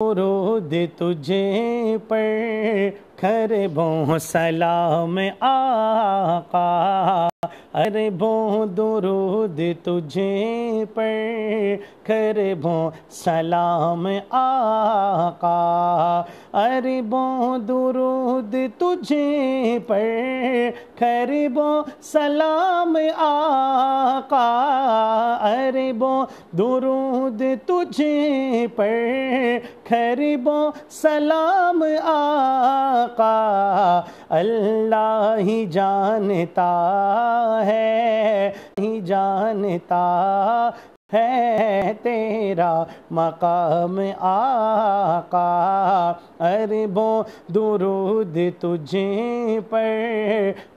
रोद तुझे पर खरे बो में आका अरे भो दुरूद तुझे पर खरे भो सलाम आका अरे भो दुरूद तुझे पर खरे भो सलाम आका अरे भो दुरूद तुझे पर खरीबो सलाम आका अल्लाह ही जानता है ही जानता है तेरा मकाम आका अरबो दुरूद तुझे पर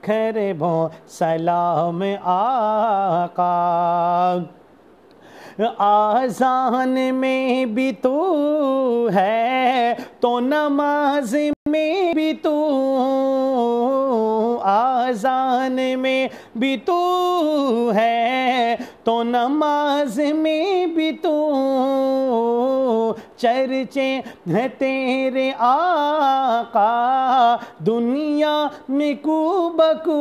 खरबों सलाम आका आजान में भी तू है तो नमाज में भी तू आजान में भी तू है तो नमाज में भी तू चर्चे हैं तेरे आका दुनिया में कुबकू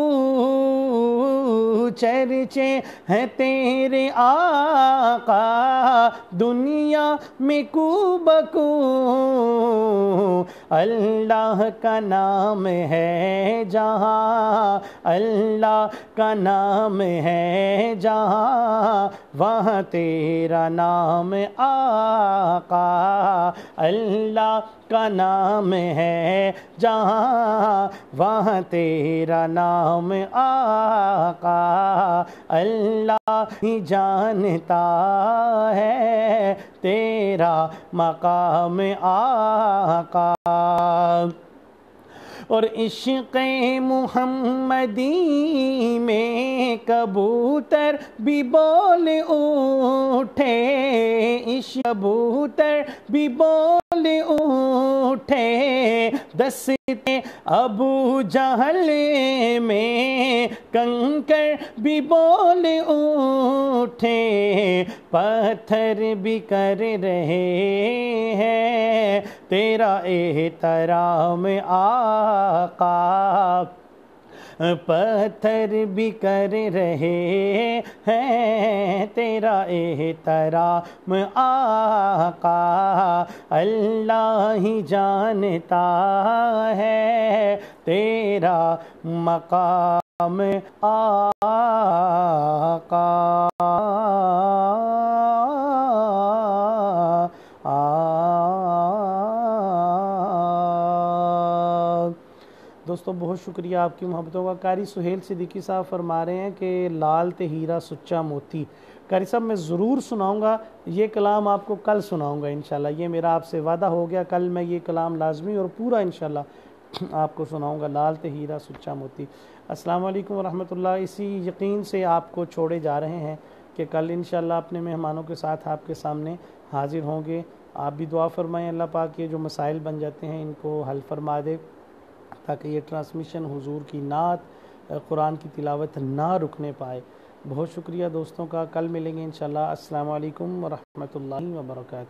चर्चे हैं तेरे आका दुनिया में कुबकू अल्लाह का नाम है जहाँ अल्लाह का नाम है जहाँ वहाँ तेरा नाम आका अल्लाह का नाम है जहाँ वहाँ तेरा नाम आका अल्लाह ही जानता है तेरा मकाम आका और इश्क मुहम्मदी में कबूतर भी बोल उठे इश्क कबूतर भी बोल उठे दस्ते अबू जहल में कंकर भी बोल उठे पत्थर भी कर रहे हैं तेरा एहतराम आका पत्थर भी कर रहे हैं तेरा एहतराम आका अल्लाह ही जानता है तेरा मकाम आका दोस्तों बहुत शुक्रिया आपकी मोहब्बतों का कारी सुहेल सिद्दीकी साहब फरमा रहे हैं कि लाल ते हीरा सुच्चा मोती कारी साहब मैं ज़रूर सुनाऊंगा ये कलाम आपको कल सुनाऊंगा इन ये मेरा आपसे वादा हो गया कल मैं ये कलाम लाजमी और पूरा इन आपको सुनाऊंगा लाल ते हीरा सुच्चा मोती अस्सलाम वालेकुम रहमतुल्लाह इसी यकीन से आपको छोड़े जा रहे हैं कि कल इन अपने मेहमानों के साथ आपके सामने हाजिर होंगे आप भी दुआ फरमाएँ अल्लाह पाक के जो मसाइल बन जाते हैं इनको हल फरमा दे ताकि ये ट्रांसमिशन हुजूर की नात कुरान की तिलावत ना रुकने पाए बहुत शुक्रिया दोस्तों का कल मिलेंगे इन शाला अल्लाम वरहमल वर्का